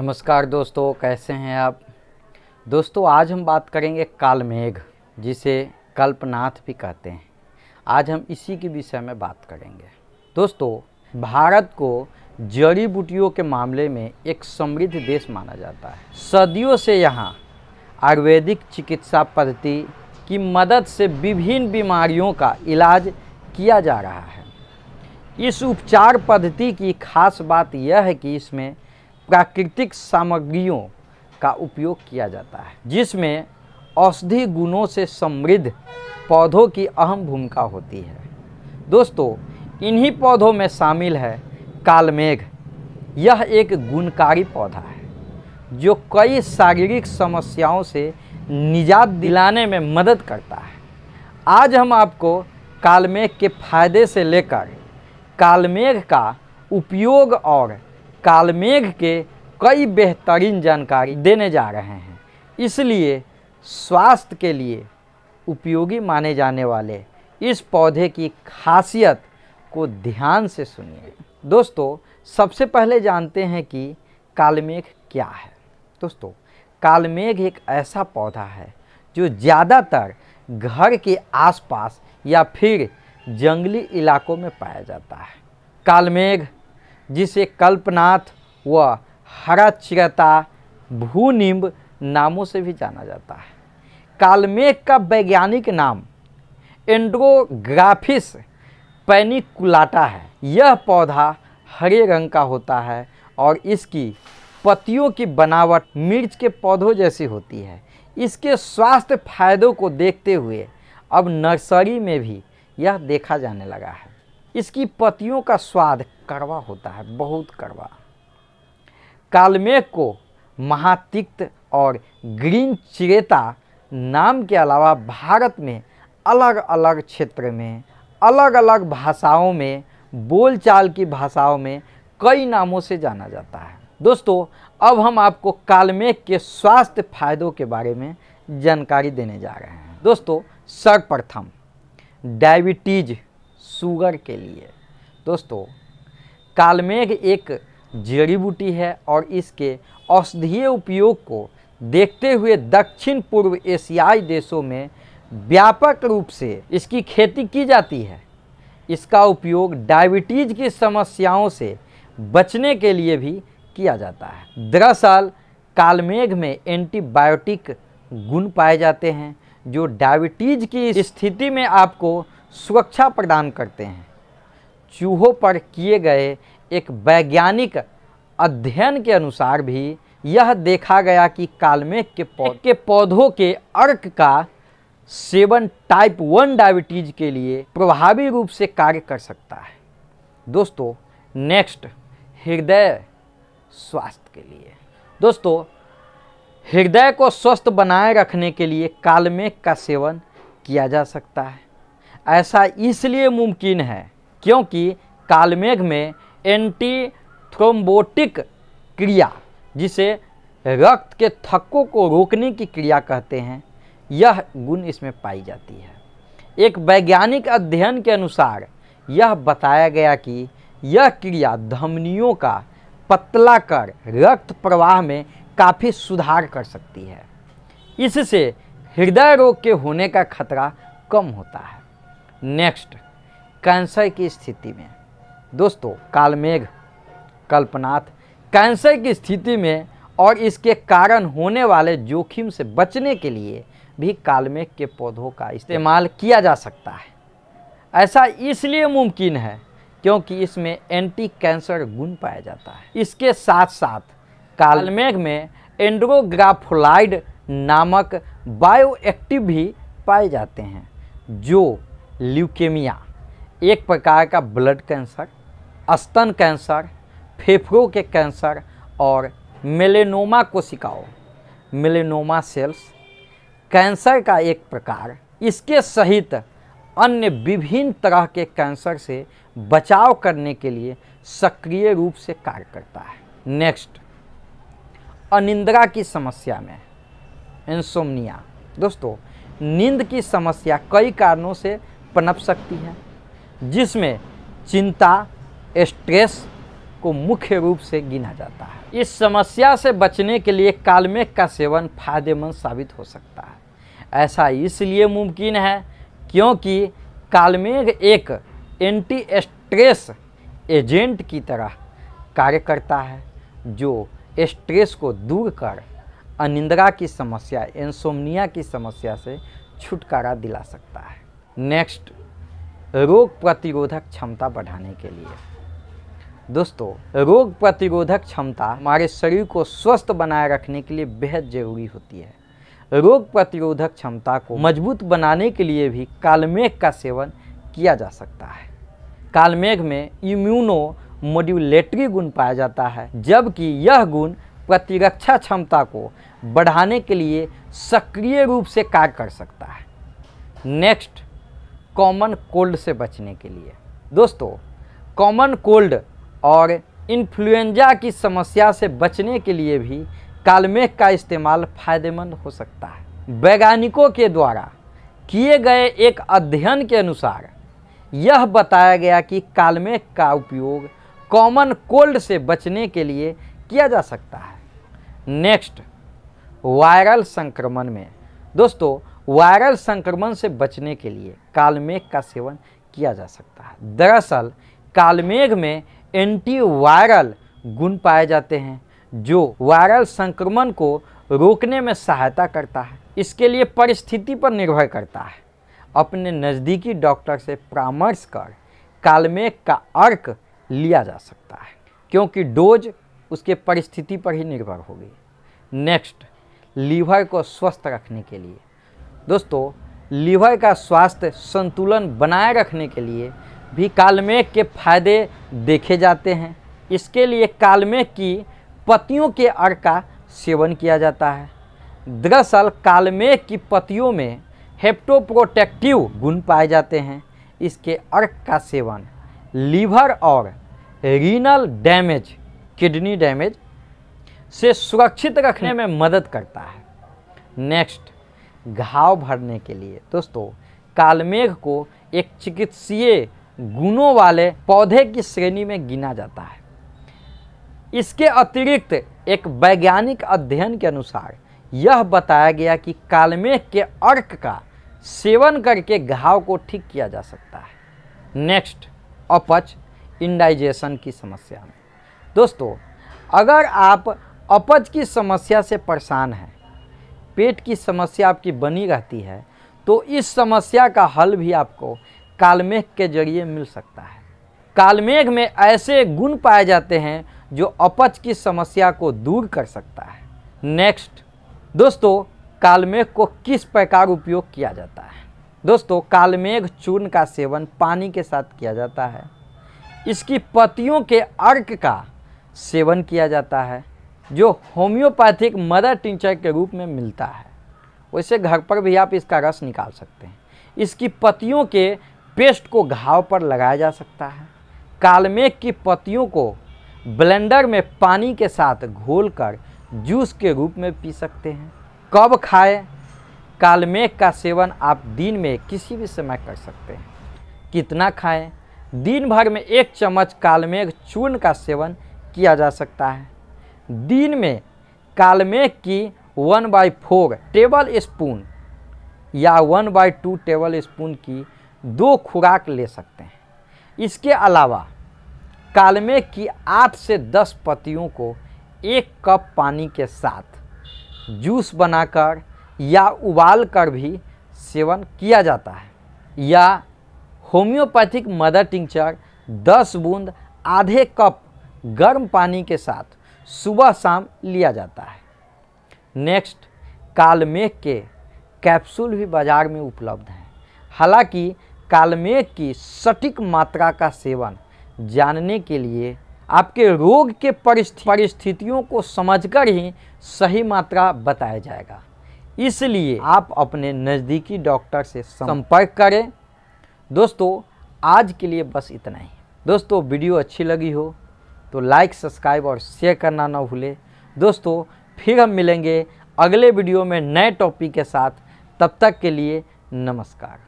नमस्कार दोस्तों कैसे हैं आप दोस्तों आज हम बात करेंगे कालमेघ जिसे कल्पनाथ भी कहते हैं आज हम इसी के विषय में बात करेंगे दोस्तों भारत को जड़ी बूटियों के मामले में एक समृद्ध देश माना जाता है सदियों से यहाँ आयुर्वेदिक चिकित्सा पद्धति की मदद से विभिन्न बीमारियों का इलाज किया जा रहा है इस उपचार पद्धति की खास बात यह है कि इसमें प्राकृतिक सामग्रियों का उपयोग किया जाता है जिसमें औषधि गुणों से समृद्ध पौधों की अहम भूमिका होती है दोस्तों इन्हीं पौधों में शामिल है कालमेघ यह एक गुणकारी पौधा है जो कई शारीरिक समस्याओं से निजात दिलाने में मदद करता है आज हम आपको कालमेघ के फायदे से लेकर कालमेघ का उपयोग और कालमेघ के कई बेहतरीन जानकारी देने जा रहे हैं इसलिए स्वास्थ्य के लिए उपयोगी माने जाने वाले इस पौधे की खासियत को ध्यान से सुनिए दोस्तों सबसे पहले जानते हैं कि कालमेघ क्या है दोस्तों कालमेघ एक ऐसा पौधा है जो ज़्यादातर घर के आसपास या फिर जंगली इलाकों में पाया जाता है कालमेघ जिसे कल्पनाथ व हरा चिरता भूनिम्ब नामों से भी जाना जाता है कालमेघ का वैज्ञानिक नाम एंड्रोग्राफिस पैनिकुलाटा है यह पौधा हरे रंग का होता है और इसकी पत्तियों की बनावट मिर्च के पौधों जैसी होती है इसके स्वास्थ्य फायदों को देखते हुए अब नर्सरी में भी यह देखा जाने लगा है इसकी पतियों का स्वाद कड़वा होता है बहुत कड़वा कालमेघ को महातिक्त और ग्रीन चिरेता नाम के अलावा भारत में अलग अलग क्षेत्र में अलग अलग भाषाओं में बोलचाल की भाषाओं में कई नामों से जाना जाता है दोस्तों अब हम आपको कालमेघ के स्वास्थ्य फायदों के बारे में जानकारी देने जा रहे हैं दोस्तों सर्वप्रथम डायबिटीज़ शुगर के लिए दोस्तों कालमेघ एक जड़ी बूटी है और इसके औषधीय उपयोग को देखते हुए दक्षिण पूर्व एशियाई देशों में व्यापक रूप से इसकी खेती की जाती है इसका उपयोग डायबिटीज़ की समस्याओं से बचने के लिए भी किया जाता है दरअसल कालमेघ में एंटीबायोटिक गुण पाए जाते हैं जो डायबिटीज़ की स्थिति में आपको सुरक्षा प्रदान करते हैं चूहों पर किए गए एक वैज्ञानिक अध्ययन के अनुसार भी यह देखा गया कि कालमेघ के पौधे के पौधों के अर्क का सेवन टाइप वन डायबिटीज के लिए प्रभावी रूप से कार्य कर सकता है दोस्तों नेक्स्ट हृदय स्वास्थ्य के लिए दोस्तों हृदय को स्वस्थ बनाए रखने के लिए कालमेघ का सेवन किया जा सकता है ऐसा इसलिए मुमकिन है क्योंकि कालमेघ में एंटी थ्रोम्बोटिक क्रिया जिसे रक्त के थक्कों को रोकने की क्रिया कहते हैं यह गुण इसमें पाई जाती है एक वैज्ञानिक अध्ययन के अनुसार यह बताया गया कि यह क्रिया धमनियों का पतला कर रक्त प्रवाह में काफ़ी सुधार कर सकती है इससे हृदय रोग के होने का खतरा कम होता है नेक्स्ट कैंसर की स्थिति में दोस्तों कालमेघ कल्पनाथ कैंसर की स्थिति में और इसके कारण होने वाले जोखिम से बचने के लिए भी कालमेघ के पौधों का इस्तेमाल किया जा सकता है ऐसा इसलिए मुमकिन है क्योंकि इसमें एंटी कैंसर गुण पाया जाता है इसके साथ साथ कालमेघ में एंड्रोग्राफोलाइड नामक बायोएक्टिव भी पाए जाते हैं जो ल्यूकेमिया एक प्रकार का ब्लड कैंसर स्तन कैंसर फेफड़ों के कैंसर और मेलेनोमा कोशिकाओं मेलेनोमा सेल्स कैंसर का एक प्रकार इसके सहित अन्य विभिन्न तरह के कैंसर से बचाव करने के लिए सक्रिय रूप से कार्य करता है नेक्स्ट अनिंद्रा की समस्या में इंसोमनिया दोस्तों नींद की समस्या कई कारणों से पनप सकती है जिसमें चिंता स्ट्रेस को मुख्य रूप से गिना जाता है इस समस्या से बचने के लिए कालमेघ का सेवन फायदेमंद साबित हो सकता है ऐसा इसलिए मुमकिन है क्योंकि कालमेघ एक एंटी स्ट्रेस एजेंट की तरह कार्य करता है जो स्ट्रेस को दूर कर अनिंद्रा की समस्या एंसोमनिया की समस्या से छुटकारा दिला सकता है नेक्स्ट रोग प्रतिरोधक क्षमता बढ़ाने के लिए दोस्तों रोग प्रतिरोधक क्षमता हमारे शरीर को स्वस्थ बनाए रखने के लिए बेहद ज़रूरी होती है रोग प्रतिरोधक क्षमता को मजबूत बनाने के लिए भी कालमेघ का सेवन किया जा सकता है कालमेघ में इम्यूनो मोड्यूलेटरी गुण पाया जाता है जबकि यह गुण प्रतिरक्षा क्षमता को बढ़ाने के लिए सक्रिय रूप से कार्य कर सकता है नेक्स्ट कॉमन कोल्ड से बचने के लिए दोस्तों कॉमन कोल्ड और इन्फ्लुएंजा की समस्या से बचने के लिए भी कालमेघ का इस्तेमाल फायदेमंद हो सकता है वैज्ञानिकों के द्वारा किए गए एक अध्ययन के अनुसार यह बताया गया कि कालमेघ का उपयोग कॉमन कोल्ड से बचने के लिए किया जा सकता है नेक्स्ट वायरल संक्रमण में दोस्तों वायरल संक्रमण से बचने के लिए कालमेघ का सेवन किया जा सकता है दरअसल कालमेघ में एंटीवायरल गुण पाए जाते हैं जो वायरल संक्रमण को रोकने में सहायता करता है इसके लिए परिस्थिति पर निर्भर करता है अपने नज़दीकी डॉक्टर से परामर्श कर कालमेघ का अर्क लिया जा सकता है क्योंकि डोज उसके परिस्थिति पर ही निर्भर होगी नेक्स्ट लीवर को स्वस्थ रखने के लिए दोस्तों लीवर का स्वास्थ्य संतुलन बनाए रखने के लिए भी कालमेघ के फायदे देखे जाते हैं इसके लिए कालमेघ की पतियों के अर्क का सेवन किया जाता है दरअसल कालमेघ की पतियों में हेप्टोप्रोटेक्टिव गुण पाए जाते हैं इसके अर्क का सेवन लीवर और रीनल डैमेज किडनी डैमेज से सुरक्षित रखने में मदद करता है नेक्स्ट घाव भरने के लिए दोस्तों कालमेघ को एक चिकित्सीय गुणों वाले पौधे की श्रेणी में गिना जाता है इसके अतिरिक्त एक वैज्ञानिक अध्ययन के अनुसार यह बताया गया कि कालमेघ के अर्क का सेवन करके घाव को ठीक किया जा सकता है नेक्स्ट अपच इंडाइजेशन की समस्या में दोस्तों अगर आप अपच की समस्या से परेशान हैं पेट की समस्या आपकी बनी रहती है तो इस समस्या का हल भी आपको कालमेघ के जरिए मिल सकता है कालमेघ में ऐसे गुण पाए जाते हैं जो अपच की समस्या को दूर कर सकता है नेक्स्ट दोस्तों कालमेघ को किस प्रकार उपयोग किया जाता है दोस्तों कालमेघ चूर्ण का सेवन पानी के साथ किया जाता है इसकी पत्तियों के अर्क का सेवन किया जाता है जो होम्योपैथिक मदर टिंचर के रूप में मिलता है वैसे घर पर भी आप इसका रस निकाल सकते हैं इसकी पत्तियों के पेस्ट को घाव पर लगाया जा सकता है कालमेघ की पतियों को ब्लेंडर में पानी के साथ घोलकर जूस के रूप में पी सकते हैं कब खाएं कालमेघ का सेवन आप दिन में किसी भी समय कर सकते हैं कितना खाएं दिन भर में एक चम्मच कालमेघ चूर्ण का सेवन किया जा सकता है दिन में कालमेक की one by four tablespoon या one by two tablespoon की दो खुराक ले सकते हैं इसके अलावा कालमेक की आठ से दस पत्तियों को एक कप पानी के साथ जूस बनाकर या उबाल कर भी सेवन किया जाता है या होम्योपैथिक मदर टिंचर दस बूंद आधे कप गर्म पानी के साथ सुबह शाम लिया जाता है नेक्स्ट कालमेघ के कैप्सूल भी बाज़ार में उपलब्ध हैं हालांकि कालमेघ की सटीक मात्रा का सेवन जानने के लिए आपके रोग के परिस्थितियों को समझकर ही सही मात्रा बताया जाएगा इसलिए आप अपने नज़दीकी डॉक्टर से संपर्क करें दोस्तों आज के लिए बस इतना ही दोस्तों वीडियो अच्छी लगी हो तो लाइक सब्सक्राइब और शेयर करना ना भूले दोस्तों फिर हम मिलेंगे अगले वीडियो में नए टॉपिक के साथ तब तक के लिए नमस्कार